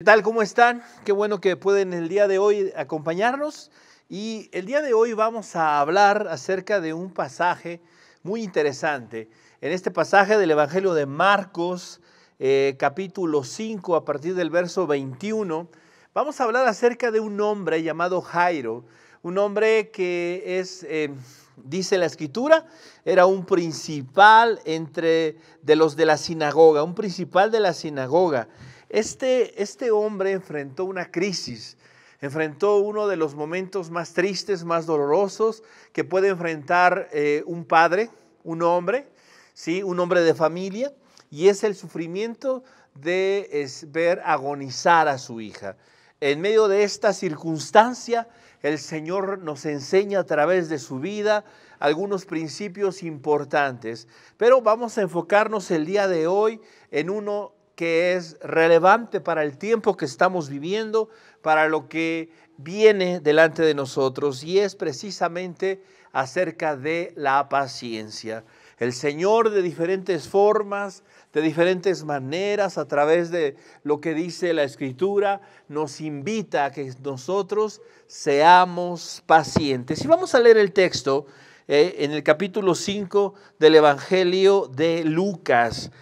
¿Qué tal? ¿Cómo están? Qué bueno que pueden el día de hoy acompañarnos. Y el día de hoy vamos a hablar acerca de un pasaje muy interesante. En este pasaje del Evangelio de Marcos, eh, capítulo 5, a partir del verso 21, vamos a hablar acerca de un hombre llamado Jairo, un hombre que es... Eh, dice la escritura, era un principal entre de los de la sinagoga, un principal de la sinagoga. Este, este hombre enfrentó una crisis, enfrentó uno de los momentos más tristes, más dolorosos que puede enfrentar eh, un padre, un hombre, ¿sí? un hombre de familia, y es el sufrimiento de ver agonizar a su hija. En medio de esta circunstancia, el Señor nos enseña a través de su vida algunos principios importantes, pero vamos a enfocarnos el día de hoy en uno que es relevante para el tiempo que estamos viviendo, para lo que viene delante de nosotros y es precisamente acerca de la paciencia. El Señor de diferentes formas, de diferentes maneras, a través de lo que dice la Escritura, nos invita a que nosotros seamos pacientes. Y vamos a leer el texto eh, en el capítulo 5 del Evangelio de Lucas.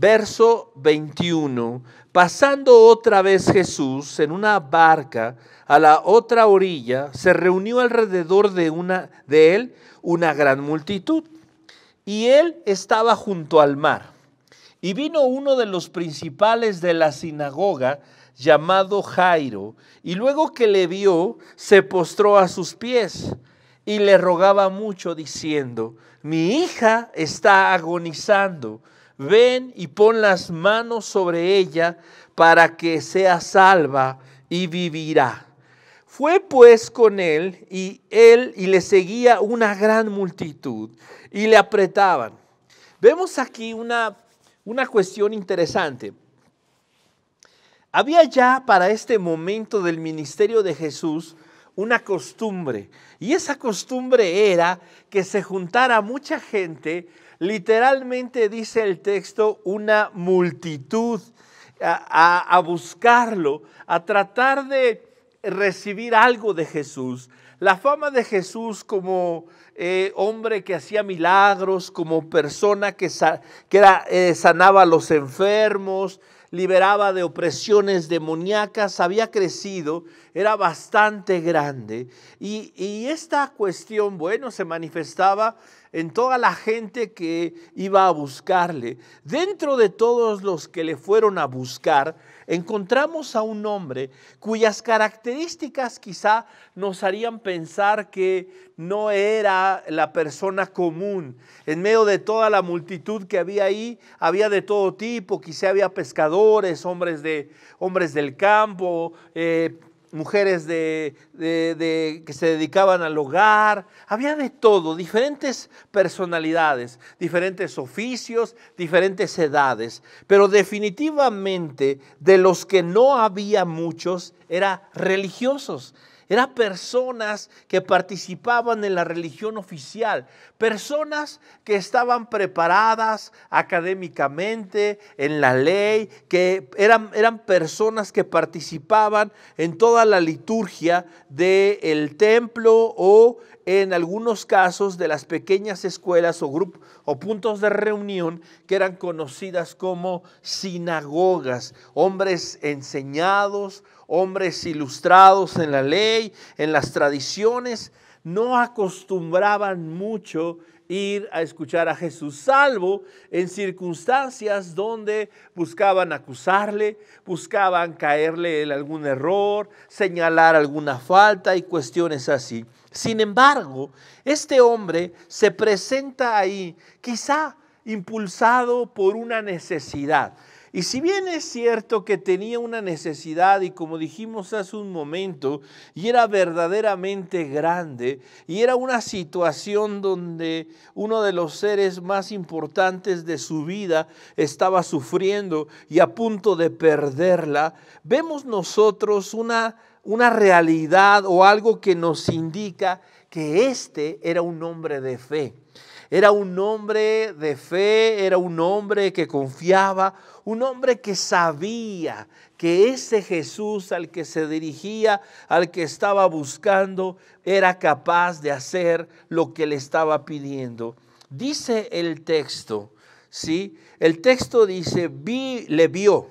Verso 21. Pasando otra vez Jesús en una barca a la otra orilla, se reunió alrededor de, una, de él una gran multitud. Y él estaba junto al mar. Y vino uno de los principales de la sinagoga, llamado Jairo, y luego que le vio, se postró a sus pies y le rogaba mucho, diciendo, mi hija está agonizando ven y pon las manos sobre ella para que sea salva y vivirá. Fue pues con él y él y le seguía una gran multitud y le apretaban. Vemos aquí una, una cuestión interesante. Había ya para este momento del ministerio de Jesús una costumbre y esa costumbre era que se juntara mucha gente Literalmente dice el texto una multitud a, buscarlo, a tratar de recibir algo de Jesús. La fama de Jesús como eh, hombre que hacía milagros, como persona que, eh, sanaba a los enfermos, liberaba de opresiones demoníacas, había crecido, era bastante grande. Y, y esta cuestión, bueno, se manifestaba en toda la gente que iba a buscarle. Dentro de todos los que le fueron a buscar, encontramos a un hombre cuyas características quizá nos harían pensar que no era la persona común. En medio de toda la multitud que había ahí, había de todo tipo, quizá había pescadores, hombres, de, hombres del campo, eh, mujeres que se dedicaban al hogar, había de todo, diferentes personalidades, diferentes oficios, diferentes edades, pero definitivamente de los que no había muchos era religiosos, eran personas que participaban en la religión oficial, personas que estaban preparadas académicamente, en la ley, que eran, eran personas que participaban en toda la liturgia del templo o en algunos casos de las pequeñas escuelas o o puntos de reunión que eran conocidas como sinagogas, hombres enseñados, hombres ilustrados en la ley, en las tradiciones, no acostumbraban mucho ir a escuchar a Jesús, salvo en circunstancias donde buscaban acusarle, buscaban caerle en algún error, señalar alguna falta y cuestiones así. Sin embargo, este hombre se presenta ahí, quizá impulsado por una necesidad. Y si bien es cierto que tenía una necesidad y como dijimos hace un momento, y era verdaderamente grande, y era una situación donde uno de los seres más importantes de su vida estaba sufriendo y a punto de perderla, vemos nosotros una, realidad o algo que nos indica que este era un hombre de fe era un hombre de fe, era un hombre que confiaba, un hombre que sabía que ese Jesús al que se dirigía, al que estaba buscando, era capaz de hacer lo que le estaba pidiendo. Dice el texto, ¿sí? El texto dice, vi, le vio,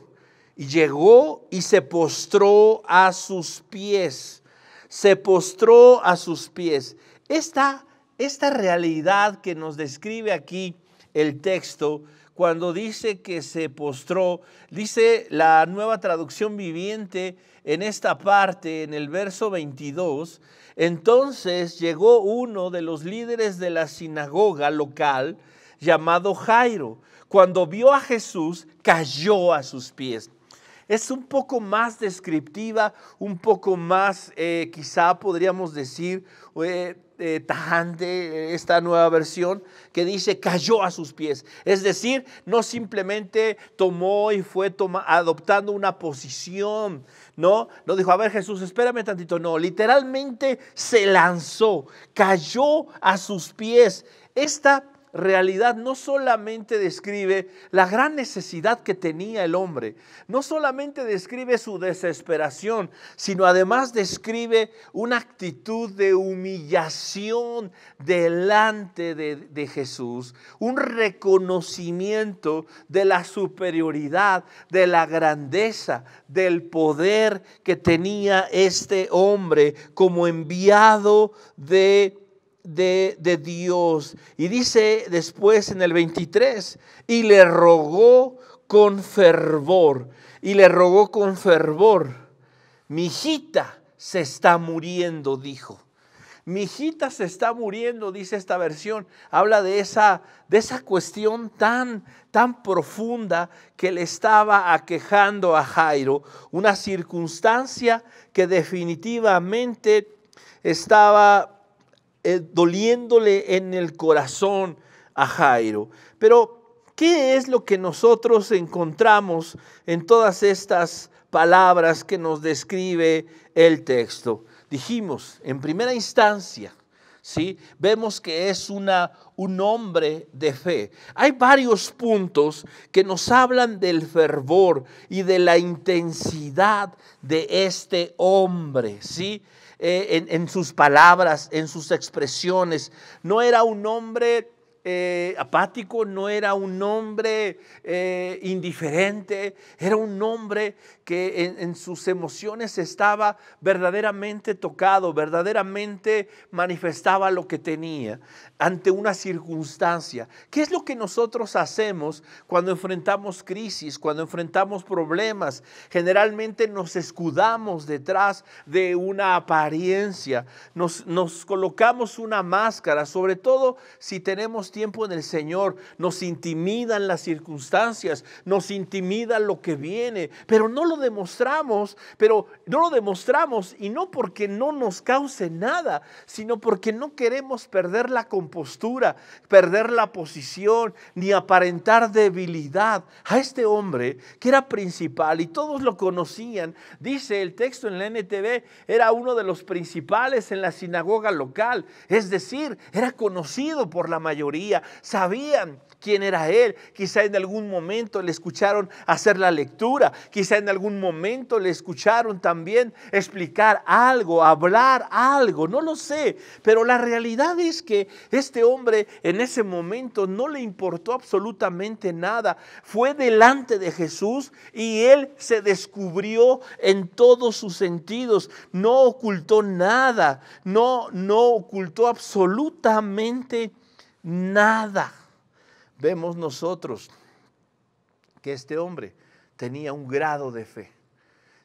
y llegó y se postró a sus pies. Se postró a sus pies. Esta esta realidad que nos describe aquí el texto, cuando dice que se postró, dice la nueva traducción viviente en esta parte, en el verso 22, entonces llegó uno de los líderes de la sinagoga local llamado Jairo. Cuando vio a Jesús, cayó a sus pies. Es un poco más descriptiva, un poco más, eh, quizá podríamos decir, eh, eh, tajante eh, esta nueva versión que dice cayó a sus pies. Es decir, no simplemente tomó y fue adoptando una posición, no, no dijo, a ver Jesús, espérame tantito, no, literalmente se lanzó, cayó a sus pies. Esta realidad no solamente describe la gran necesidad que tenía el hombre, no solamente describe su desesperación, sino además describe una actitud de humillación delante de, Jesús, un reconocimiento de la superioridad, de la grandeza, del poder que tenía este hombre como enviado de de, Dios. Y dice después en el 23, y le rogó con fervor, y le rogó con fervor, mi hijita se está muriendo, dijo. Mi hijita se está muriendo, dice esta versión. Habla de esa, de esa cuestión tan, tan profunda que le estaba aquejando a Jairo. Una circunstancia que definitivamente estaba eh, doliéndole en el corazón a Jairo. Pero, ¿qué es lo que nosotros encontramos en todas estas palabras que nos describe el texto? Dijimos, en primera instancia, ¿sí? vemos que es una, un hombre de fe. Hay varios puntos que nos hablan del fervor y de la intensidad de este hombre. ¿sí? Eh, en sus palabras, en sus expresiones. No era un hombre eh, apático, no era un hombre eh, indiferente, era un hombre que en, sus emociones estaba verdaderamente tocado, verdaderamente manifestaba lo que tenía ante una circunstancia. ¿Qué es lo que nosotros hacemos cuando enfrentamos crisis, cuando enfrentamos problemas? Generalmente nos escudamos detrás de una apariencia, nos, nos colocamos una máscara, sobre todo si tenemos tiempo en el Señor, nos intimidan las circunstancias, nos intimida lo que viene, pero no lo demostramos, pero no lo demostramos y no porque no nos cause nada, sino porque no queremos perder la compostura, perder la posición, ni aparentar debilidad. A este hombre que era principal y todos lo conocían, dice el texto en la NTV, era uno de los principales en la sinagoga local, es decir, era conocido por la mayoría sabían quién era él. Quizá en algún momento le escucharon hacer la lectura, quizá en algún momento le escucharon también explicar algo, hablar algo, no lo sé. Pero la realidad es que este hombre en ese momento no le importó absolutamente nada. Fue delante de Jesús y él se descubrió en todos sus sentidos, no ocultó nada, no, no ocultó absolutamente nada nada. Vemos nosotros que este hombre tenía un grado de fe.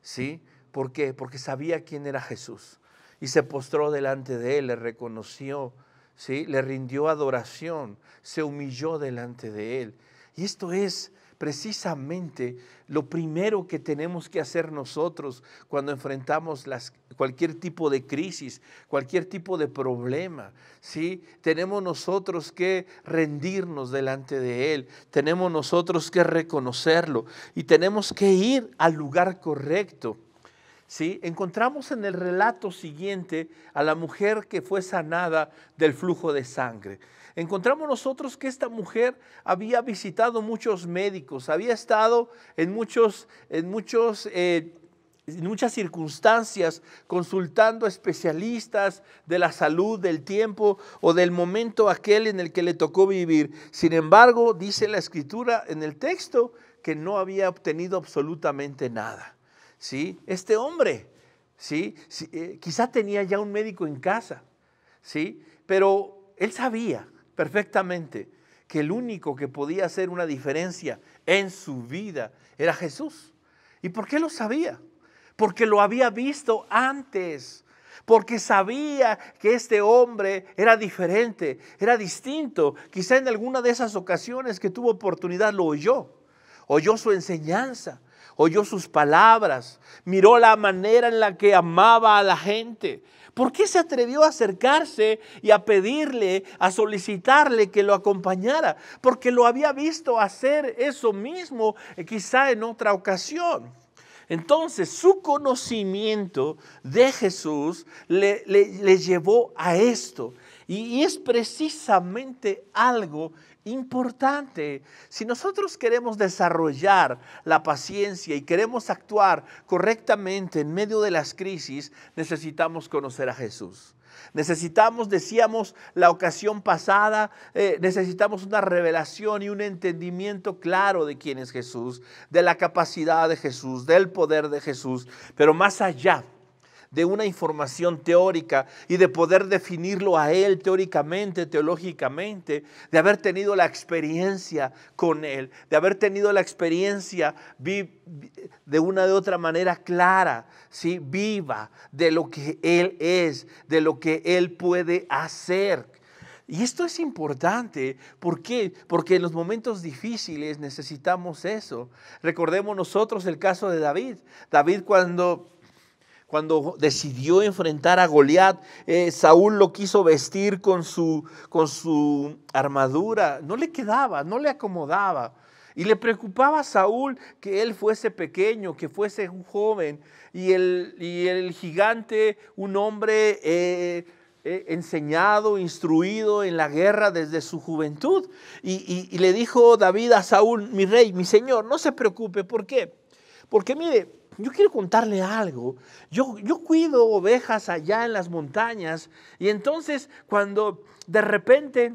¿Sí? ¿Por qué? Porque sabía quién era Jesús. Y se postró delante de él, le reconoció, ¿sí? le rindió adoración, se humilló delante de él. Y esto es precisamente lo primero que tenemos que hacer nosotros cuando enfrentamos las, cualquier tipo de crisis, cualquier tipo de problema. ¿sí? Tenemos nosotros que rendirnos delante de Él, tenemos nosotros que reconocerlo y tenemos que ir al lugar correcto. ¿sí? Encontramos en el relato siguiente a la mujer que fue sanada del flujo de sangre. Encontramos nosotros que esta mujer había visitado muchos médicos, había estado en muchos, en muchos eh, en muchas circunstancias, consultando especialistas de la salud, del tiempo o del momento aquel en el que le tocó vivir. Sin embargo, dice la escritura en el texto que no había obtenido absolutamente nada. ¿Sí? Este hombre, ¿sí? Eh, quizá tenía ya un médico en casa, ¿sí? pero él sabía perfectamente que el único que podía hacer una diferencia en su vida era Jesús. ¿Y por qué lo sabía? porque lo había visto antes, porque sabía que este hombre era diferente, era distinto. Quizá en alguna de esas ocasiones que tuvo oportunidad lo oyó, oyó su enseñanza, oyó sus palabras, miró la manera en la que amaba a la gente. ¿Por qué se atrevió a acercarse y a pedirle, a solicitarle que lo acompañara? Porque lo había visto hacer eso mismo eh, quizá en otra ocasión. Entonces su conocimiento de Jesús le, llevó a esto. y es precisamente algo importante. Si nosotros queremos desarrollar la paciencia y queremos actuar correctamente en medio de las crisis, necesitamos conocer a Jesús. Necesitamos, decíamos la ocasión pasada, eh, necesitamos una revelación y un entendimiento claro de quién es Jesús, de la capacidad de Jesús, del poder de Jesús, pero más allá de una información teórica y de poder definirlo a Él teóricamente, teológicamente, de haber tenido la experiencia con Él, de haber tenido la experiencia de una de otra manera clara, ¿sí? viva, de lo que Él es, de lo que Él puede hacer. Y esto es importante. ¿Por qué? Porque en los momentos difíciles necesitamos eso. Recordemos nosotros el caso de David. David cuando cuando decidió enfrentar a Goliat, eh, Saúl lo quiso vestir con su, con su armadura, no le quedaba, no le acomodaba. Y le preocupaba a Saúl que él fuese pequeño, que fuese un joven, y el, el gigante, un hombre eh, eh, enseñado, instruido en la guerra desde su juventud. y le dijo David a Saúl, mi rey, mi señor, no se preocupe, ¿por qué? Porque mire, yo quiero contarle algo. Yo, yo cuido ovejas allá en las montañas y entonces cuando de repente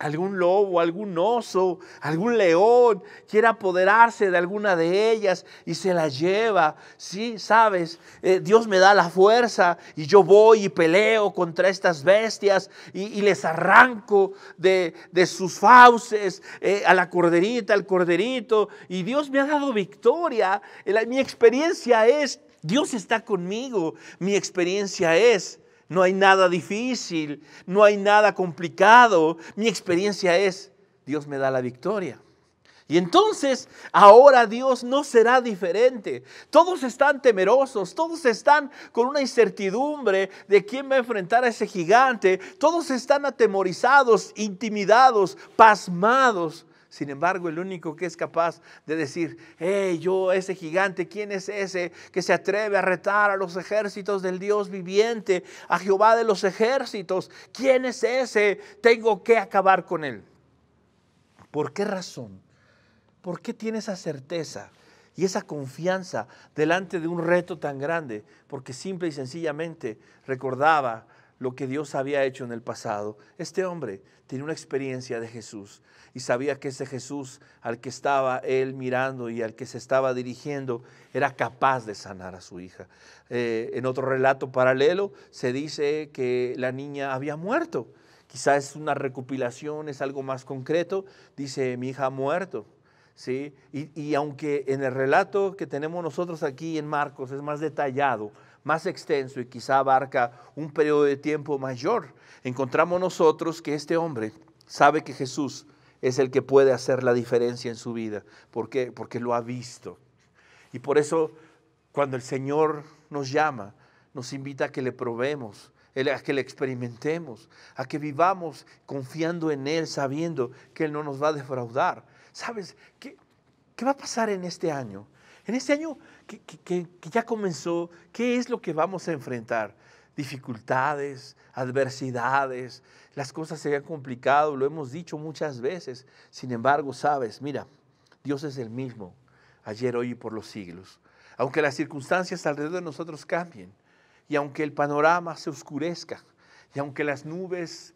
algún lobo, algún oso, algún león quiere apoderarse de alguna de ellas y se la lleva. Sí, sabes, eh, Dios me da la fuerza y yo voy y peleo contra estas bestias y, les arranco de, sus fauces eh, a la corderita, al corderito. Y Dios me ha dado victoria. mi experiencia es, Dios está conmigo. Mi experiencia es, no hay nada difícil, no hay nada complicado. Mi experiencia es, Dios me da la victoria. Y entonces ahora Dios no será diferente. Todos están temerosos, todos están con una incertidumbre de quién va a enfrentar a ese gigante, todos están atemorizados, intimidados, pasmados sin embargo, el único que es capaz de decir, hey, yo, ese gigante, ¿quién es ese que se atreve a retar a los ejércitos del Dios viviente, a Jehová de los ejércitos? ¿Quién es ese? Tengo que acabar con él. ¿Por qué razón? ¿Por qué tiene esa certeza y esa confianza delante de un reto tan grande? Porque simple y sencillamente recordaba lo que Dios había hecho en el pasado. Este hombre tenía una experiencia de Jesús y sabía que ese Jesús al que estaba él mirando y al que se estaba dirigiendo era capaz de sanar a su hija. Eh, en otro relato paralelo se dice que la niña había muerto. Quizás es una recopilación, es algo más concreto. Dice, mi hija ha muerto. ¿Sí? y aunque en el relato que tenemos nosotros aquí en Marcos es más detallado, más extenso y quizá abarca un periodo de tiempo mayor, encontramos nosotros que este hombre sabe que Jesús es el que puede hacer la diferencia en su vida. ¿Por Porque lo ha visto. Y por eso cuando el Señor nos llama, nos invita a que le probemos, a que le experimentemos, a que vivamos confiando en Él, sabiendo que Él no nos va a defraudar. ¿Sabes qué, qué va a pasar en este año? En este año que, ya comenzó, ¿qué es lo que vamos a enfrentar? dificultades, adversidades, las cosas se han complicado, lo hemos dicho muchas veces. Sin embargo, sabes, mira, Dios es el mismo, ayer, hoy y por los siglos. Aunque las circunstancias alrededor de nosotros cambien, y aunque el panorama se oscurezca, y aunque las nubes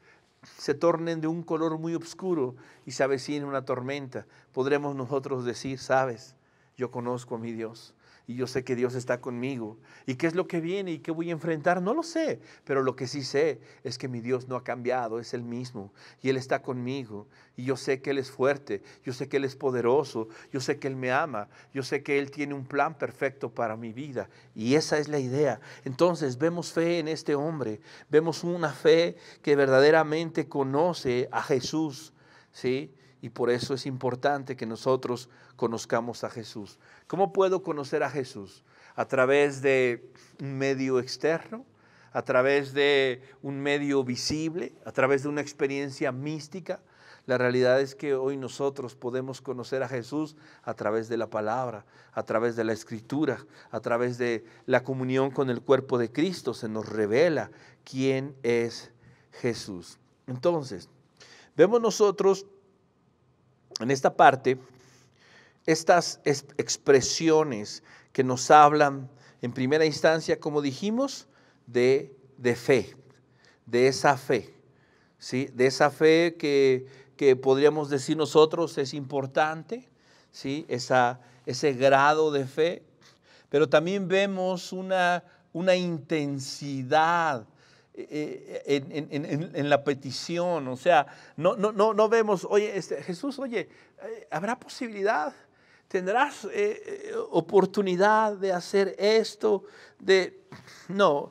se tornen de un color muy oscuro y se avecine una tormenta, podremos nosotros decir, sabes, yo conozco a mi Dios y yo sé que Dios está conmigo. ¿Y qué es lo que viene y qué voy a enfrentar? No lo sé, pero lo que sí sé es que mi Dios no ha cambiado, es el mismo y Él está conmigo. Y yo sé que Él es fuerte, yo sé que Él es poderoso, yo sé que Él me ama, yo sé que Él tiene un plan perfecto para mi vida. Y esa es la idea. Entonces vemos fe en este hombre, vemos una fe que verdaderamente conoce a Jesús, ¿sí? Y por eso es importante que nosotros conozcamos a Jesús. ¿Cómo puedo conocer a Jesús? ¿A través de un medio externo? ¿A través de un medio visible? ¿A través de una experiencia mística? La realidad es que hoy nosotros podemos conocer a Jesús a través de la palabra, a través de la escritura, a través de la comunión con el cuerpo de Cristo. Se nos revela quién es Jesús. Entonces, vemos nosotros en esta parte estas expresiones que nos hablan en primera instancia, como dijimos, de, de fe, de esa fe, de esa fe que, podríamos decir nosotros es importante, ¿sí? ese grado de fe, pero también vemos una, una intensidad eh, eh, en, la petición. O sea, no, no, no, no vemos, oye, este, Jesús, oye, eh, ¿habrá posibilidad? ¿Tendrás oportunidad de hacer esto? De... No,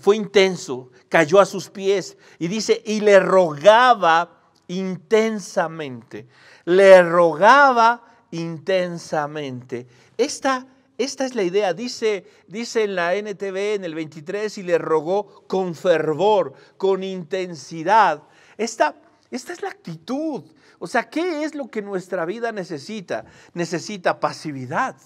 fue intenso, cayó a sus pies y dice, y le rogaba intensamente, le rogaba intensamente. Esta esta es la idea, dice, dice en la NTV en el 23, y le rogó con fervor, con intensidad. Esta, esta es la actitud. O sea, ¿qué es lo que nuestra vida necesita? Necesita pasividad.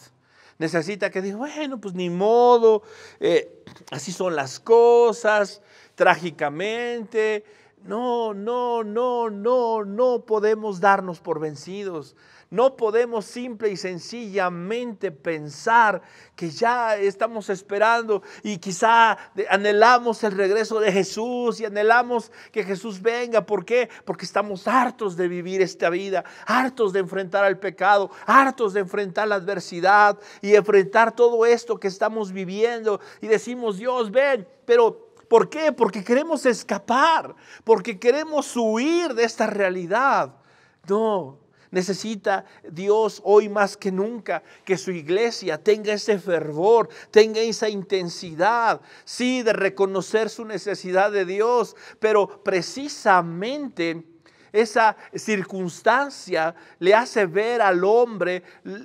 Necesita que diga, bueno, pues ni modo, eh, así son las cosas, trágicamente. No, no, no, no, no podemos darnos por vencidos. No podemos simple y sencillamente pensar que ya estamos esperando y quizá anhelamos el regreso de Jesús y anhelamos que Jesús venga. ¿Por qué? Porque estamos hartos de vivir esta vida, hartos de enfrentar al pecado, hartos de enfrentar la adversidad y enfrentar todo esto que estamos viviendo y decimos, Dios, ven, pero... ¿Por qué? Porque queremos escapar, porque queremos huir de esta realidad. No, Necesita Dios hoy más que nunca que su iglesia tenga ese fervor, tenga esa intensidad, sí, de reconocer su necesidad de Dios, pero precisamente esa circunstancia le hace ver al hombre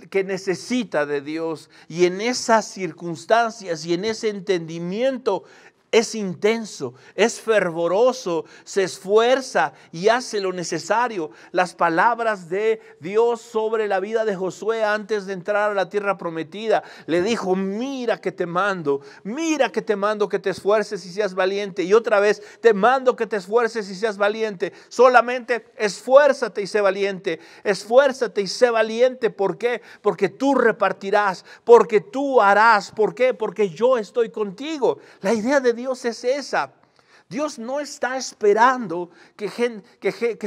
que necesita de Dios. Y en esas circunstancias y en ese entendimiento es intenso, es fervoroso, se esfuerza y hace lo necesario. Las palabras de Dios sobre la vida de Josué antes de entrar a la tierra prometida, le dijo, mira que te mando, mira que te mando que te esfuerces y seas valiente. Y otra vez, te mando que te esfuerces y seas valiente. Solamente esfuérzate y sé valiente, esfuérzate y sé valiente. ¿Por qué? Porque tú repartirás, porque tú harás. ¿Por qué? Porque yo estoy contigo. La idea de Dios Dios es esa. Dios no está esperando que,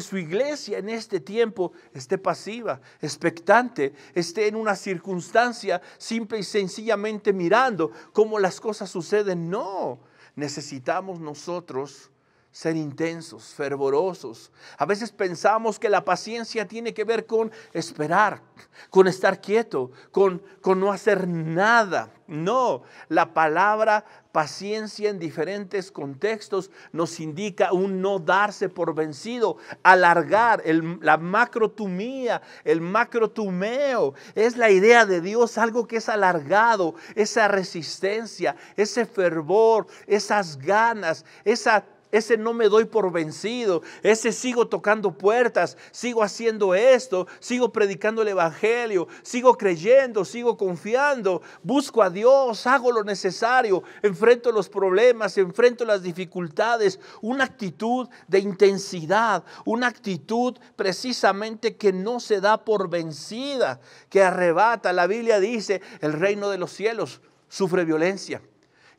su iglesia en este tiempo esté pasiva, expectante, esté en una circunstancia simple y sencillamente mirando cómo las cosas suceden. No, necesitamos nosotros ser intensos, fervorosos. A veces pensamos que la paciencia tiene que ver con esperar, con estar quieto, con, no hacer nada. No, la palabra paciencia en diferentes contextos nos indica un no darse por vencido, alargar, el, la macrotumía, el macrotumeo. Es la idea de Dios, algo que es alargado, esa resistencia, ese fervor, esas ganas, esa ese no me doy por vencido, ese sigo tocando puertas, sigo haciendo esto, sigo predicando el Evangelio, sigo creyendo, sigo confiando, busco a Dios, hago lo necesario, enfrento los problemas, enfrento las dificultades, una actitud de intensidad, una actitud precisamente que no se da por vencida, que arrebata. La Biblia dice, el reino de los cielos sufre violencia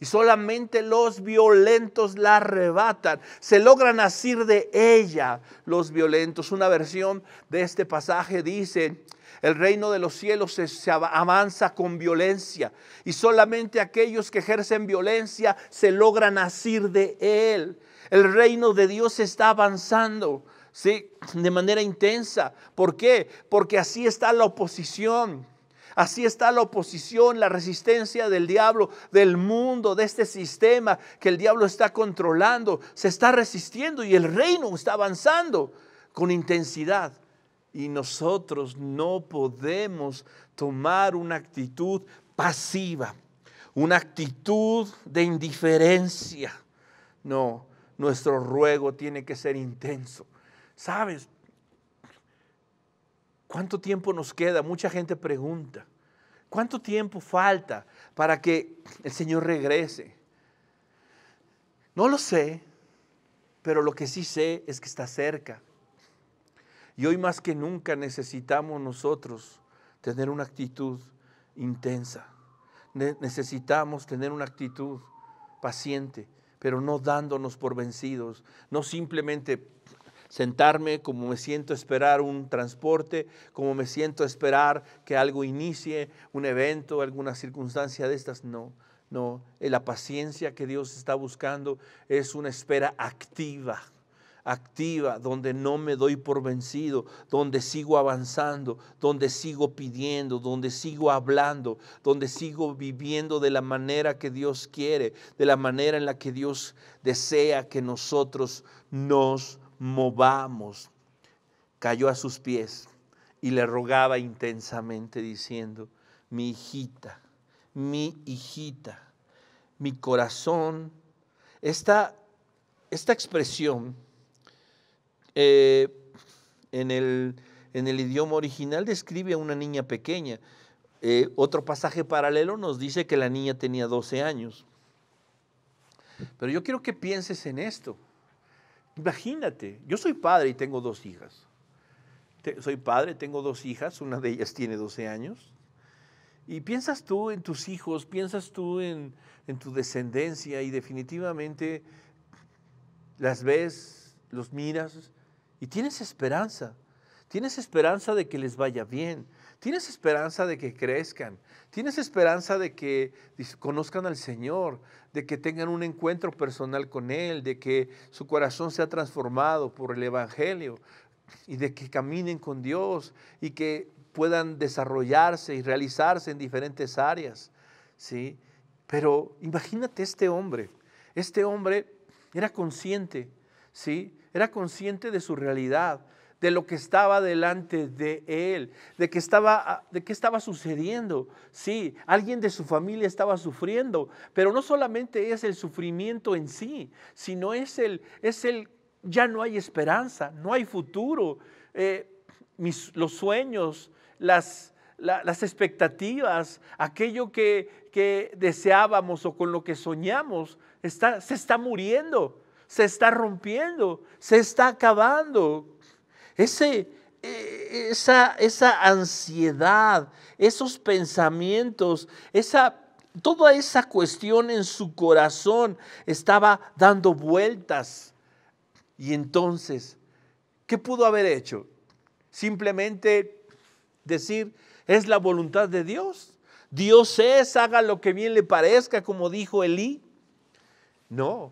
y solamente los violentos la arrebatan. Se logran asir de ella los violentos. Una versión de este pasaje dice, el reino de los cielos se, avanza con violencia y solamente aquellos que ejercen violencia se logran asir de él. El reino de Dios está avanzando, ¿sí? De manera intensa. ¿Por qué? Porque así está la oposición. Así está la oposición, la resistencia del diablo, del mundo, de este sistema que el diablo está controlando. Se está resistiendo y el reino está avanzando con intensidad. Y nosotros no podemos tomar una actitud pasiva, una actitud de indiferencia. No, nuestro ruego tiene que ser intenso. ¿Sabes? ¿Cuánto tiempo nos queda? Mucha gente pregunta. ¿Cuánto tiempo falta para que el Señor regrese? No lo sé, pero lo que sí sé es que está cerca. Y hoy más que nunca necesitamos nosotros tener una actitud intensa. necesitamos tener una actitud paciente, pero no dándonos por vencidos, no simplemente sentarme, como me siento esperar un transporte, como me siento esperar que algo inicie, un evento, alguna circunstancia de estas. No, no. Eh, la paciencia que Dios está buscando es una espera activa activa, donde no me doy por vencido, donde sigo avanzando, donde sigo pidiendo, donde sigo hablando, donde sigo viviendo de la manera que Dios quiere, de la manera en la que Dios desea que nosotros nos movamos. Cayó a sus pies y le rogaba intensamente diciendo, mi hijita, mi hijita, mi corazón. Esta, expresión eh, en, el, idioma original describe a una niña pequeña. Eh, otro pasaje paralelo nos dice que la niña tenía 12 años. Pero yo quiero que pienses en esto. Imagínate, yo soy padre y tengo dos hijas. soy padre, tengo dos hijas, una de ellas tiene 12 años. Y piensas tú en tus hijos, piensas tú en, en tu descendencia y definitivamente las ves, los miras y tienes esperanza. Tienes esperanza de que les vaya bien, Tienes esperanza de que crezcan, tienes esperanza de que conozcan al Señor, de que tengan un encuentro personal con Él, de que su corazón sea transformado por el Evangelio y de que caminen con Dios y que puedan desarrollarse y realizarse en diferentes áreas. ¿sí? Pero imagínate este hombre. Este hombre era consciente, ¿sí? era consciente de su realidad de lo que estaba delante de él, de estaba, ah, de qué estaba sucediendo. Sí, alguien de su familia estaba sufriendo, pero no solamente es el sufrimiento en sí, sino es el, es el ya no hay esperanza, no hay futuro. Eh, los sueños, las, las expectativas, aquello que, deseábamos o con lo que soñamos, está, se está muriendo, se está rompiendo, se está acabando. Ese, e, esa, esa ansiedad, esos pensamientos, esa toda esa cuestión en su corazón estaba dando vueltas. Y entonces, ¿qué pudo haber hecho? Simplemente decir, es la voluntad de Dios. Dios es, haga lo que bien le parezca, como dijo Elí. No,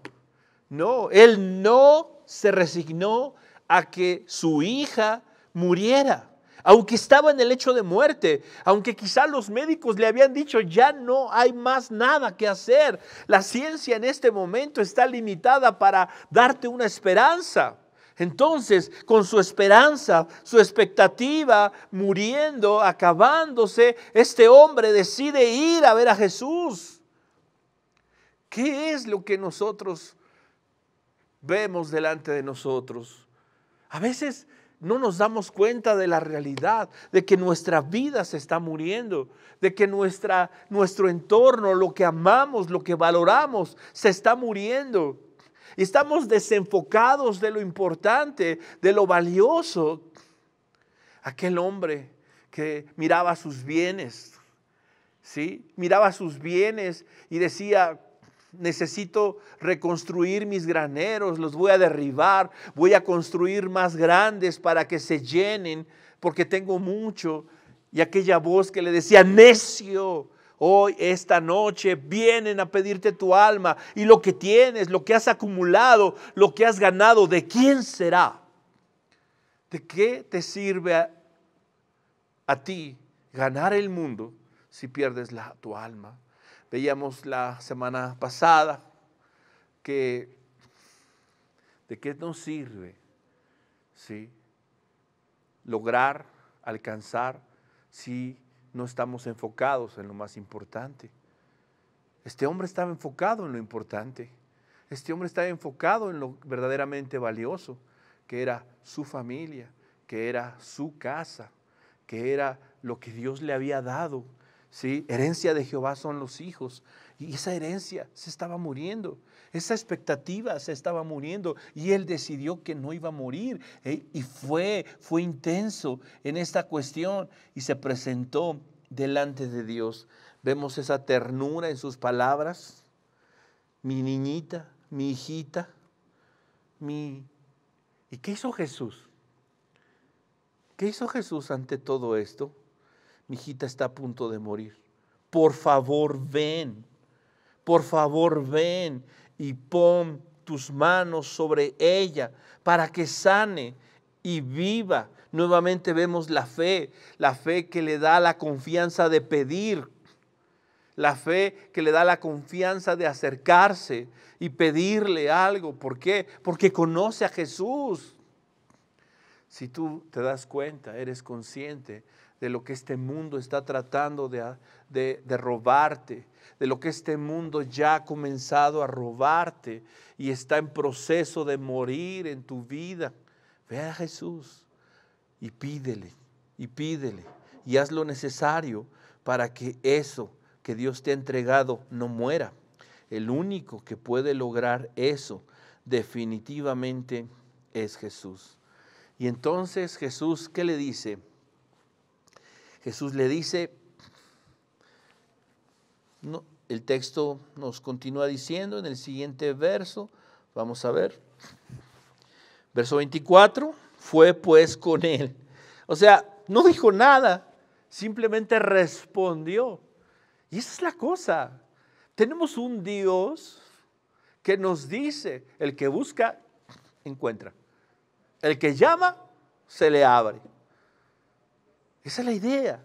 no, él no se resignó, a que su hija muriera. Aunque estaba en el hecho de muerte, aunque quizá los médicos le habían dicho ya no hay más nada que hacer, la ciencia en este momento está limitada para darte una esperanza. Entonces, con su esperanza, su expectativa, muriendo, acabándose, este hombre decide ir a ver a Jesús. ¿Qué es lo que nosotros vemos delante de nosotros? A veces no nos damos cuenta de la realidad, de que nuestra vida se está muriendo, de que nuestra, nuestro entorno, lo que amamos, lo que valoramos, se está muriendo. Y estamos desenfocados de lo importante, de lo valioso. Aquel hombre que miraba sus bienes, ¿sí? Miraba sus bienes y decía, necesito reconstruir mis graneros, los voy a derribar, voy a construir más grandes para que se llenen, porque tengo mucho. Y aquella voz que le decía, necio, hoy, esta noche, vienen a pedirte tu alma y lo que tienes, lo que has acumulado, lo que has ganado, ¿de quién será? ¿De qué te sirve a, ti ganar el mundo si pierdes tu alma? Veíamos la semana pasada que de qué nos sirve ¿sí? lograr, alcanzar, si no estamos enfocados en lo más importante. Este hombre estaba enfocado en lo importante. Este hombre estaba enfocado en lo verdaderamente valioso, que era su familia, que era su casa, que era lo que Dios le había dado ¿sí? Herencia de Jehová son los hijos. Y esa herencia se estaba muriendo, esa expectativa se estaba muriendo y él decidió que no iba a morir ¿eh? y fue, fue intenso en esta cuestión y se presentó delante de Dios. Vemos esa ternura en sus palabras, mi niñita, mi hijita, mi... ¿Y qué hizo Jesús? ¿Qué hizo Jesús ante todo esto? mi hijita está a punto de morir. Por favor, ven. Por favor, ven y pon tus manos sobre ella para que sane y viva. Nuevamente vemos la fe, la fe que le da la confianza de pedir, la fe que le da la confianza de acercarse y pedirle algo. ¿Por qué? Porque conoce a Jesús. Si tú te das cuenta, eres consciente de lo que este mundo está tratando de, robarte, de lo que este mundo ya ha comenzado a robarte y está en proceso de morir en tu vida. Ve a Jesús y pídele, y pídele, y haz lo necesario para que eso que Dios te ha entregado no muera. El único que puede lograr eso definitivamente es Jesús. Y entonces Jesús, ¿qué le dice? Jesús le dice, el texto nos continúa diciendo en el siguiente verso, vamos a ver, verso 24, fue pues con él. O sea, no dijo nada, simplemente respondió. Y esa es la cosa. Tenemos un Dios que nos dice, el que busca, encuentra. El que llama, se le abre. Esa es la idea.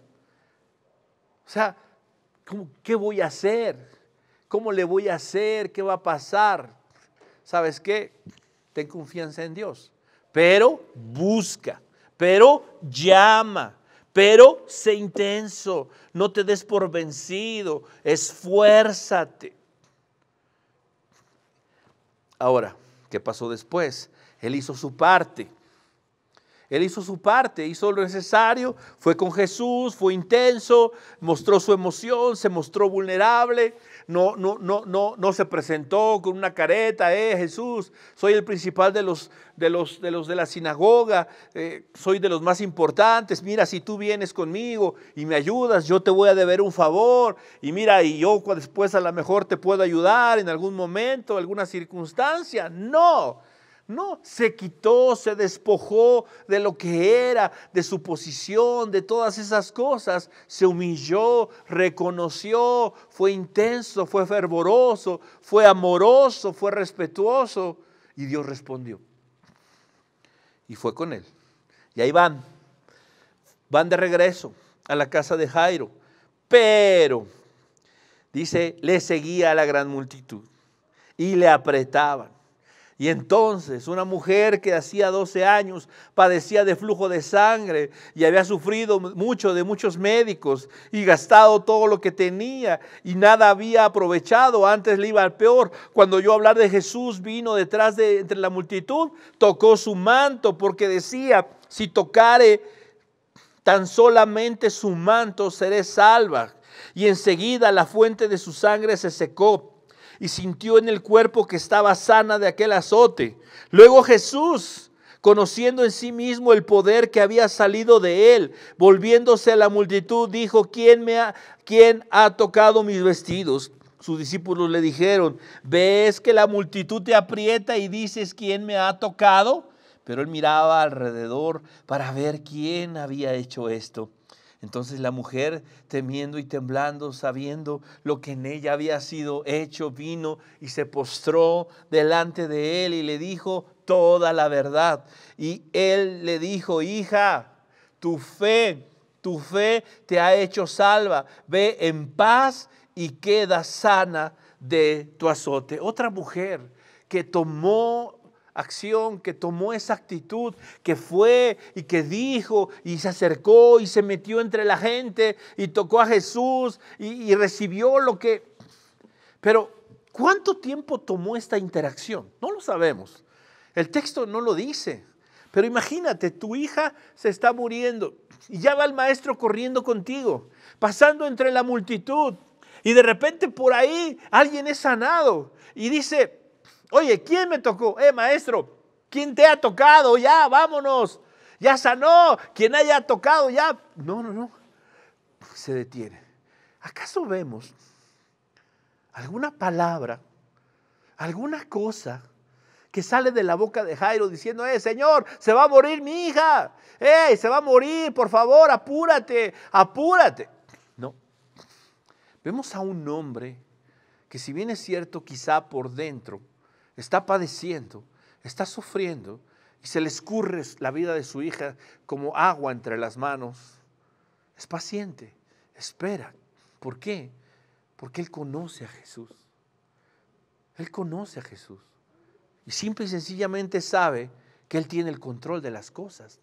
O sea, ¿qué voy a hacer? ¿Cómo le voy a hacer? ¿Qué va a pasar? ¿Sabes qué? Ten confianza en Dios. Pero busca, pero llama, pero sé intenso. No te des por vencido, esfuérzate. Ahora, ¿qué pasó después? Él hizo su parte. Él hizo su parte, hizo lo necesario, fue con Jesús, fue intenso, mostró su emoción, se mostró vulnerable, no, no, no, no, no se presentó con una careta, eh, Jesús, soy el principal de los de, los, de, los de la sinagoga, eh, soy de los más importantes, mira, si tú vienes conmigo y me ayudas, yo te voy a deber un favor, y mira, y yo después a lo mejor te puedo ayudar en algún momento, alguna circunstancia. No, no, se quitó, se despojó de lo que era, de su posición, de todas esas cosas. Se humilló, reconoció, fue intenso, fue fervoroso, fue amoroso, fue respetuoso. Y Dios respondió. Y fue con él. Y ahí van. Van de regreso a la casa de Jairo. Pero, dice, le seguía a la gran multitud y le apretaban. Y entonces una mujer que hacía 12 años padecía de flujo de sangre y había sufrido mucho de muchos médicos y gastado todo lo que tenía y nada había aprovechado, antes le iba al peor. Cuando yo hablar de Jesús vino detrás de entre la multitud, tocó su manto porque decía, si tocare tan solamente su manto seré salva. Y enseguida la fuente de su sangre se secó y sintió en el cuerpo que estaba sana de aquel azote. Luego Jesús, conociendo en sí mismo el poder que había salido de él, volviéndose a la multitud, dijo, ¿quién, me ha, quién ha tocado mis vestidos? Sus discípulos le dijeron, ¿ves que la multitud te aprieta y dices, ¿quién me ha tocado? Pero él miraba alrededor para ver quién había hecho esto. Entonces la mujer, temiendo y temblando, sabiendo lo que en ella había sido hecho, vino y se postró delante de él y le dijo toda la verdad. Y él le dijo, hija, tu fe, tu fe te ha hecho salva. Ve en paz y queda sana de tu azote. Otra mujer que tomó acción, que tomó esa actitud, que fue y que dijo y se acercó y se metió entre la gente y tocó a Jesús y, recibió lo que... Pero, ¿cuánto tiempo tomó esta interacción? No lo sabemos. El texto no lo dice. Pero imagínate, tu hija se está muriendo y ya va el maestro corriendo contigo, pasando entre la multitud. Y de repente por ahí alguien es sanado y dice, Oye, ¿quién me tocó? Eh, maestro, ¿quién te ha tocado? Ya, vámonos. Ya sanó. Quien haya tocado, ya. No, no, no. Se detiene. ¿Acaso vemos alguna palabra, alguna cosa que sale de la boca de Jairo diciendo, eh, Señor, se va a morir mi hija, eh, se va a morir, por favor, apúrate, apúrate. No. Vemos a un hombre que si bien es cierto, quizá por dentro, está padeciendo, está sufriendo y se le escurre la vida de su hija como agua entre las manos. Es paciente, espera. ¿Por qué? Porque él conoce a Jesús. Él conoce a Jesús. Y simple y sencillamente sabe que Él tiene el control de las cosas.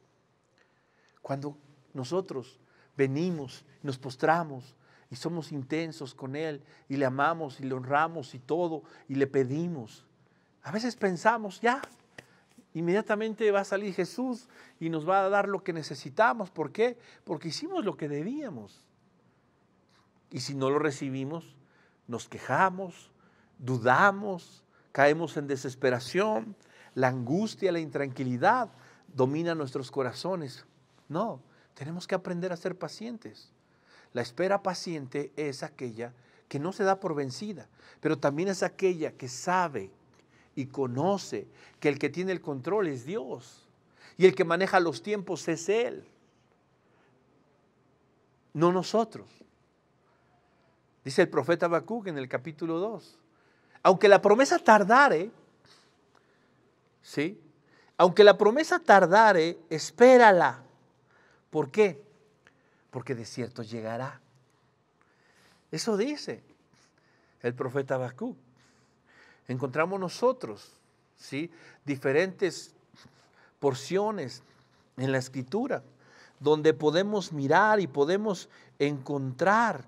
Cuando nosotros venimos, nos postramos y somos intensos con Él y le amamos y le honramos y todo y le pedimos a veces pensamos, ya, inmediatamente va a salir Jesús y nos va a dar lo que necesitamos. ¿Por qué? Porque hicimos lo que debíamos. Y si no lo recibimos, nos quejamos, dudamos, caemos en desesperación, la angustia, la intranquilidad domina nuestros corazones. No, tenemos que aprender a ser pacientes. La espera paciente es aquella que no se da por vencida, pero también es aquella que sabe y conoce que el que tiene el control es Dios y el que maneja los tiempos es Él, no nosotros. Dice el profeta Habacuc en el capítulo 2. Aunque la promesa tardare, ¿sí? Aunque la promesa tardare, espérala. ¿Por qué? Porque de cierto llegará. Eso dice el profeta Habacuc encontramos nosotros, ¿sí? Diferentes porciones en la escritura donde podemos mirar y podemos encontrar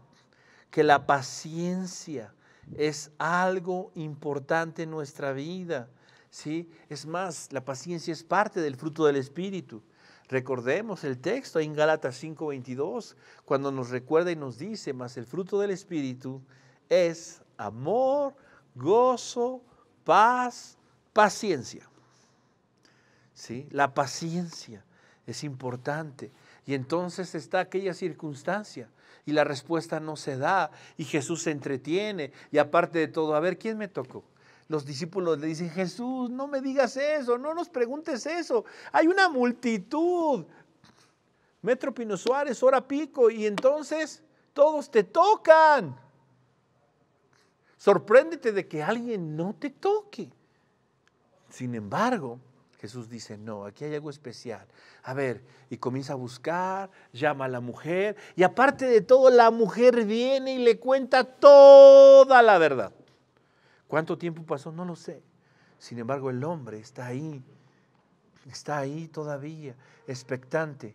que la paciencia es algo importante en nuestra vida, ¿sí? Es más, la paciencia es parte del fruto del espíritu. Recordemos el texto en Gálatas 5:22, cuando nos recuerda y nos dice, "Mas el fruto del espíritu es amor, gozo, paz, paciencia. ¿Sí? La paciencia es importante. Y entonces está aquella circunstancia y la respuesta no se da y Jesús se entretiene y aparte de todo, a ver, ¿quién me tocó? Los discípulos le dicen, Jesús, no me digas eso, no nos preguntes eso, hay una multitud. Metro Pino Suárez, hora pico, y entonces todos te tocan. Sorpréndete de que alguien no te toque. Sin embargo, Jesús dice, no, aquí hay algo especial. A ver, y comienza a buscar, llama a la mujer, y aparte de todo, la mujer viene y le cuenta toda la verdad. ¿Cuánto tiempo pasó? No lo sé. Sin embargo, el hombre está ahí, está ahí todavía, expectante.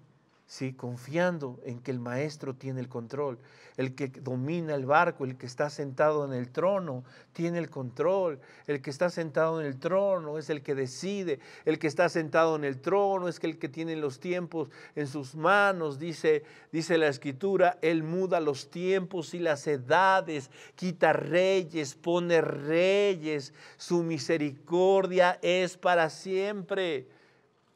¿sí? confiando en que el maestro tiene el control, el que domina el barco, el que está sentado en el trono, tiene el control, el que está sentado en el trono es el que decide, el que está sentado en el trono es el que tiene los tiempos en sus manos, dice, dice la escritura, él muda los tiempos y las edades, quita reyes, pone reyes, su misericordia es para siempre.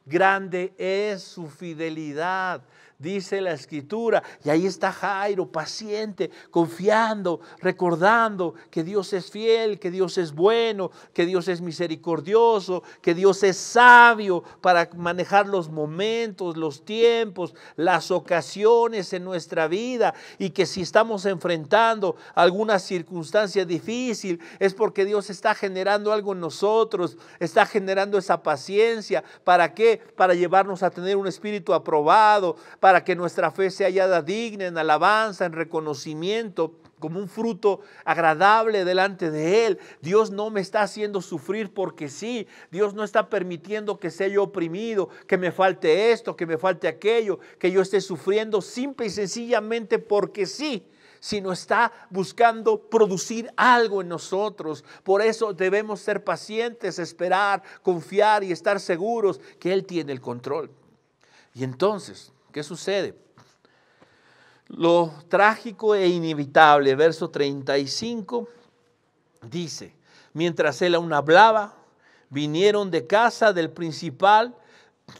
Grande es su fidelidad dice la escritura. Y ahí está Jairo, paciente, confiando, recordando que Dios es fiel, que Dios es bueno, que Dios es misericordioso, que Dios es sabio para manejar los momentos, los tiempos, las ocasiones en nuestra vida y que si estamos enfrentando alguna circunstancia difícil es porque Dios está generando algo en nosotros, está generando esa paciencia. ¿Para qué? Para llevarnos a tener un espíritu aprobado, para para que nuestra fe sea hallada digna en alabanza, en reconocimiento, como un fruto agradable delante de Él. Dios no me está haciendo sufrir porque sí. Dios no está permitiendo que sea yo oprimido, que me falte esto, que me falte aquello, que yo esté sufriendo simple y sencillamente porque sí sino está buscando producir algo en nosotros. Por eso debemos ser pacientes, esperar, confiar y estar seguros que Él tiene el control. Y entonces, ¿Qué sucede? Lo trágico e inevitable, verso 35, dice, mientras él aún hablaba, vinieron de casa del principal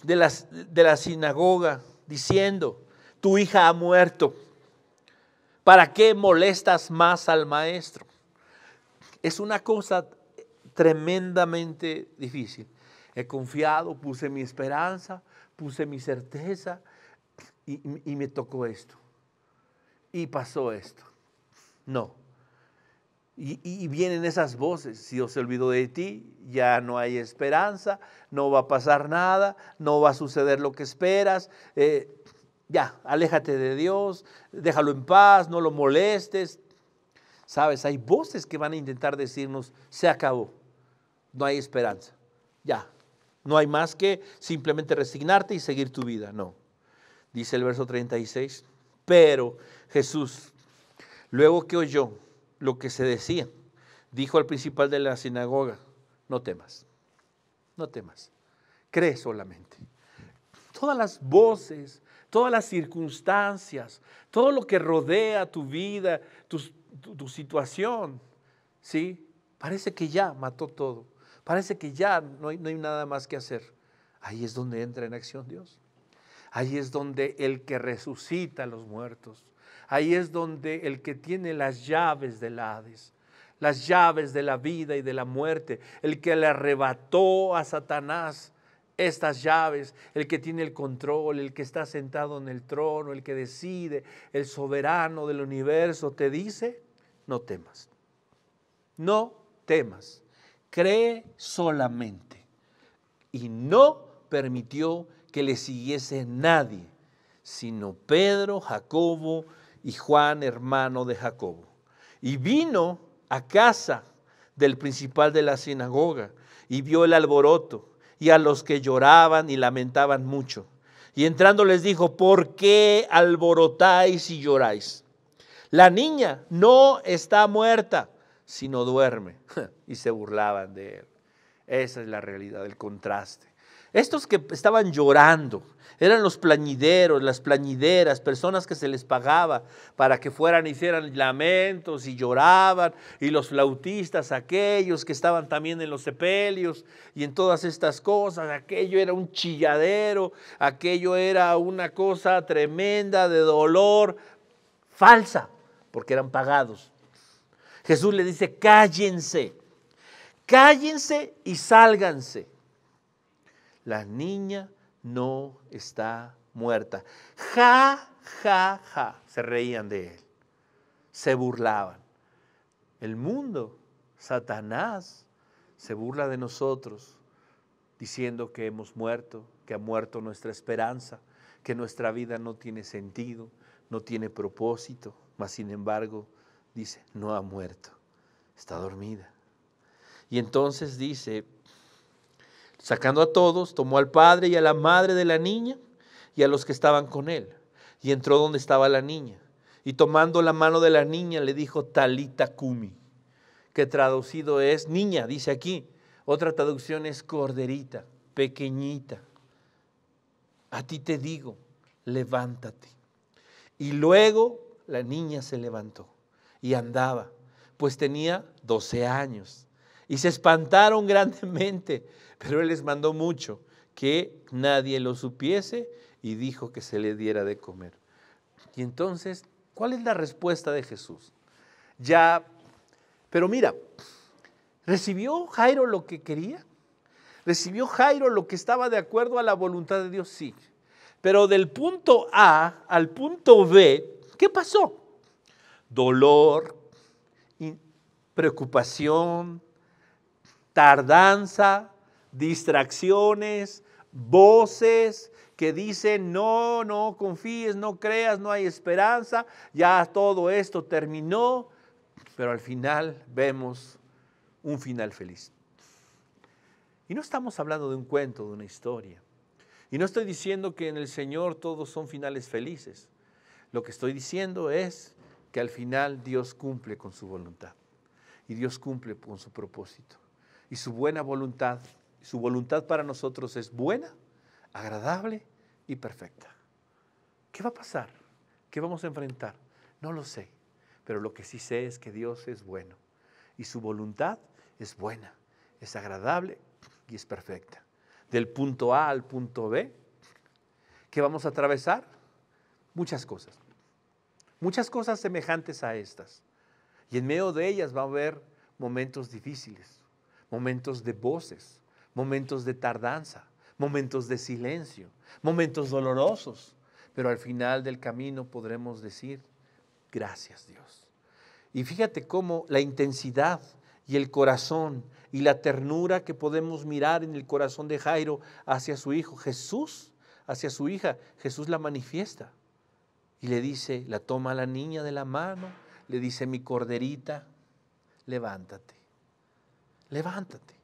de la, de la sinagoga, diciendo, tu hija ha muerto, ¿para qué molestas más al maestro? Es una cosa tremendamente difícil. He confiado, puse mi esperanza, puse mi certeza, y, me tocó esto, y pasó esto. No. Y, vienen esas voces, si se olvidó de ti, ya no hay esperanza, no va a pasar nada, no va a suceder lo que esperas, eh, ya, aléjate de Dios, déjalo en paz, no lo molestes. Sabes, hay voces que van a intentar decirnos, se acabó, no hay esperanza, ya, no hay más que simplemente resignarte y seguir tu vida, no dice el verso 36. Pero Jesús, luego que oyó lo que se decía, dijo al principal de la sinagoga, no temas, no temas, cree solamente. Todas las voces, todas las circunstancias, todo lo que rodea tu vida, tu, situación, ¿sí? Parece que ya mató todo, parece que ya no hay nada más que hacer. Ahí es donde entra en acción Dios. Ahí es donde el que resucita a los muertos. Ahí es donde el que tiene las llaves del Hades, las llaves de la vida y de la muerte, el que le arrebató a Satanás estas llaves, el que tiene el control, el que está sentado en el trono, el que decide, el soberano del universo, te dice, no temas. No temas. Cree solamente. Y no permitió que le siguiese nadie, sino Pedro, Jacobo y Juan, hermano de Jacobo. Y vino a casa del principal de la sinagoga y vio el alboroto y a los que lloraban y lamentaban mucho. Y entrando les dijo, ¿por qué alborotáis y lloráis? La niña no está muerta, sino duerme. y se burlaban de él. Esa es la realidad, el contraste. Estos que estaban llorando eran los plañideros, las plañideras, personas que se les pagaba para que fueran, hicieran lamentos y lloraban, y los flautistas, aquellos que estaban también en los sepelios y en todas estas cosas, aquello era un chilladero, aquello era una cosa tremenda de dolor, falsa, porque eran pagados. Jesús le dice, cállense, cállense y sálganse la niña no está muerta. Ja, ja, ja, se reían de él, se burlaban. El mundo, Satanás, se burla de nosotros diciendo que hemos muerto, que ha muerto nuestra esperanza, que nuestra vida no tiene sentido, no tiene propósito, mas sin embargo dice, no ha muerto, está dormida. Y entonces dice, Sacando a todos, tomó al padre y a la madre de la niña y a los que estaban con él, y entró donde estaba la niña. Y tomando la mano de la niña le dijo, Talita Kumi, que traducido es niña, dice aquí. Otra traducción es corderita, pequeñita. A ti te digo, levántate. Y luego la niña se levantó y andaba, pues tenía 12 años y se espantaron grandemente, pero él les mandó mucho, que nadie lo supiese y dijo que se le diera de comer. Y entonces, ¿cuál es la respuesta de Jesús? Ya, pero mira, ¿recibió Jairo lo que quería? ¿Recibió Jairo lo que estaba de acuerdo a la voluntad de Dios? Sí. Pero del punto A al punto B, ¿qué pasó? Dolor, preocupación, tardanza, distracciones, voces que dicen, no, no confíes, no creas, no hay esperanza, ya todo esto terminó, pero al final vemos un final feliz. Y no estamos hablando de un cuento, de una historia. Y no estoy diciendo que en el Señor todos son finales felices. Lo que estoy diciendo es que al final Dios cumple con su voluntad y Dios cumple con su propósito y su buena voluntad. Su voluntad para nosotros es buena, agradable y perfecta. ¿Qué va a pasar? ¿Qué vamos a enfrentar? No lo sé, pero lo que sí sé es que Dios es bueno y su voluntad es buena, es agradable y es perfecta. Del punto A al punto B, ¿qué vamos a atravesar? Muchas cosas, muchas cosas semejantes a estas. Y en medio de ellas va a haber momentos difíciles, momentos de voces, momentos de tardanza, momentos de silencio, momentos dolorosos, pero al final del camino podremos decir, gracias Dios. Y fíjate cómo la intensidad y el corazón y la ternura que podemos mirar en el corazón de Jairo hacia su hijo, Jesús, hacia su hija, Jesús la manifiesta y le dice, la toma a la niña de la mano, le dice, mi corderita, levántate levántate.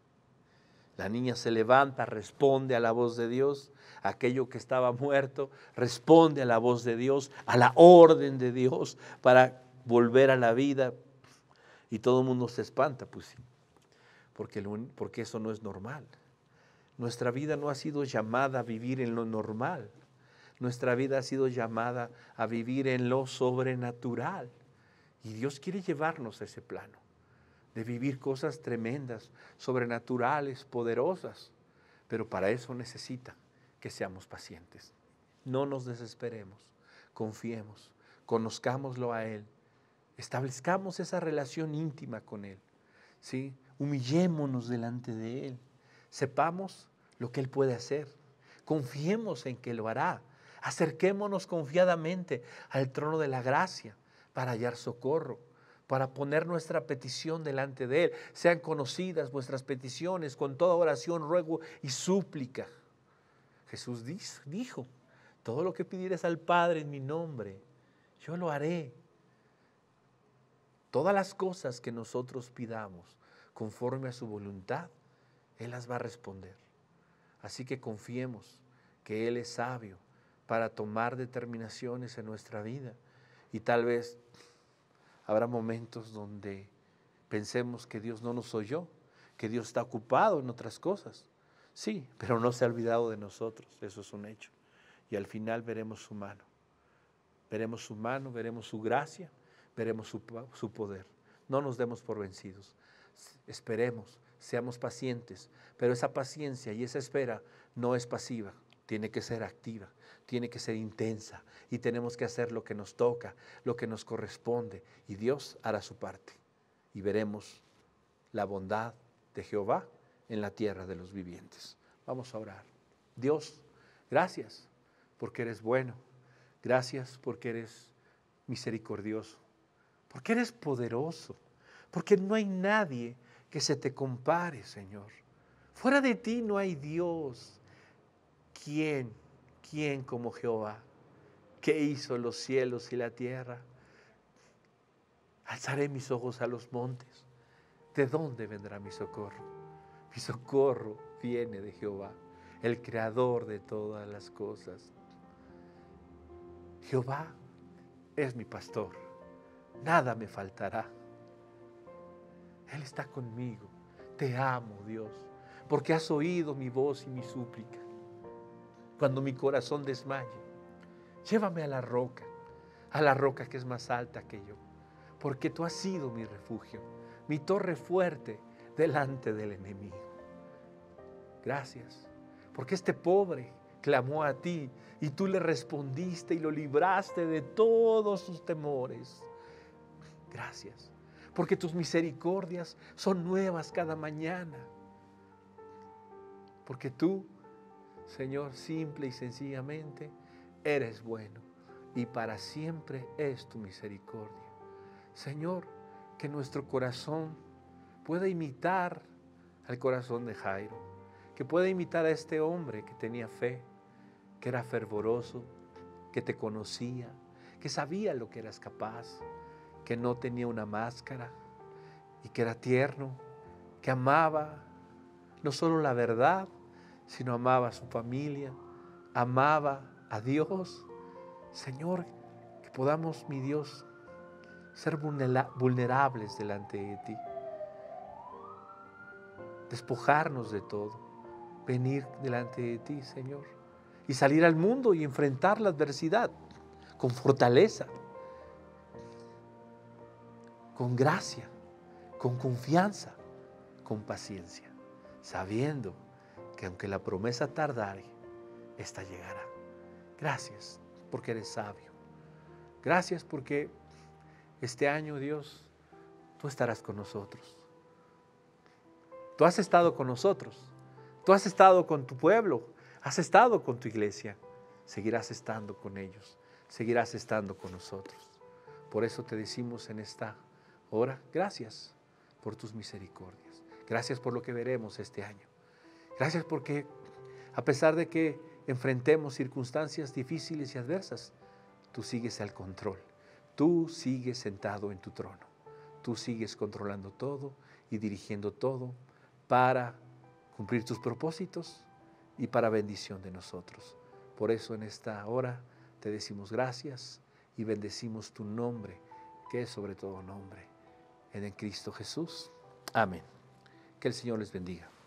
La niña se levanta, responde a la voz de Dios. Aquello que estaba muerto responde a la voz de Dios, a la orden de Dios para volver a la vida. Y todo el mundo se espanta, pues sí, porque, porque eso no es normal. Nuestra vida no ha sido llamada a vivir en lo normal. Nuestra vida ha sido llamada a vivir en lo sobrenatural. Y Dios quiere llevarnos a ese plano de vivir cosas tremendas, sobrenaturales, poderosas. Pero para eso necesita que seamos pacientes. No nos desesperemos, confiemos, conozcámoslo a Él, establezcamos esa relación íntima con Él, ¿sí? humillémonos delante de Él, sepamos lo que Él puede hacer, confiemos en que lo hará, acerquémonos confiadamente al trono de la gracia para hallar socorro para poner nuestra petición delante de Él. Sean conocidas vuestras peticiones con toda oración, ruego y súplica. Jesús dijo, todo lo que pidieres al Padre en mi nombre, yo lo haré. Todas las cosas que nosotros pidamos conforme a su voluntad, Él las va a responder. Así que confiemos que Él es sabio para tomar determinaciones en nuestra vida. Y tal vez Habrá momentos donde pensemos que Dios no nos oyó, que Dios está ocupado en otras cosas. Sí, pero no se ha olvidado de nosotros, eso es un hecho. Y al final veremos su mano, veremos su mano, veremos su gracia, veremos su, su poder. No nos demos por vencidos, esperemos, seamos pacientes, pero esa paciencia y esa espera no es pasiva, tiene que ser activa, tiene que ser intensa y tenemos que hacer lo que nos toca, lo que nos corresponde y Dios hará su parte y veremos la bondad de Jehová en la tierra de los vivientes. Vamos a orar. Dios, gracias porque eres bueno, gracias porque eres misericordioso, porque eres poderoso, porque no hay nadie que se te compare, Señor. Fuera de ti no hay Dios. ¿quién, quién como Jehová, que hizo los cielos y la tierra? Alzaré mis ojos a los montes. ¿De dónde vendrá mi socorro? Mi socorro viene de Jehová, el creador de todas las cosas. Jehová es mi pastor, nada me faltará. Él está conmigo. Te amo, Dios, porque has oído mi voz y mi súplica cuando mi corazón desmaye. Llévame a la roca, a la roca que es más alta que yo, porque tú has sido mi refugio, mi torre fuerte delante del enemigo. Gracias, porque este pobre clamó a ti y tú le respondiste y lo libraste de todos sus temores. Gracias, porque tus misericordias son nuevas cada mañana, porque tú Señor, simple y sencillamente, eres bueno y para siempre es tu misericordia. Señor, que nuestro corazón pueda imitar al corazón de Jairo, que pueda imitar a este hombre que tenía fe, que era fervoroso, que te conocía, que sabía lo que eras capaz, que no tenía una máscara y que era tierno, que amaba no solo la verdad, sino amaba a su familia, amaba a Dios. Señor, que podamos, mi Dios, ser vulnerables delante de ti, despojarnos de todo, venir delante de ti, Señor, y salir al mundo y enfrentar la adversidad con fortaleza, con gracia, con confianza, con paciencia, sabiendo que aunque la promesa tardare, esta llegará. Gracias porque eres sabio. Gracias porque este año, Dios, tú estarás con nosotros. Tú has estado con nosotros. Tú has estado con tu pueblo. Has estado con tu iglesia. Seguirás estando con ellos. Seguirás estando con nosotros. Por eso te decimos en esta hora, gracias por tus misericordias. Gracias por lo que veremos este año. Gracias porque a pesar de que enfrentemos circunstancias difíciles y adversas, tú sigues al control. Tú sigues sentado en tu trono. Tú sigues controlando todo y dirigiendo todo para cumplir tus propósitos y para bendición de nosotros. Por eso en esta hora te decimos gracias y bendecimos tu nombre, que es sobre todo nombre, en el Cristo Jesús. Amén. Que el Señor les bendiga.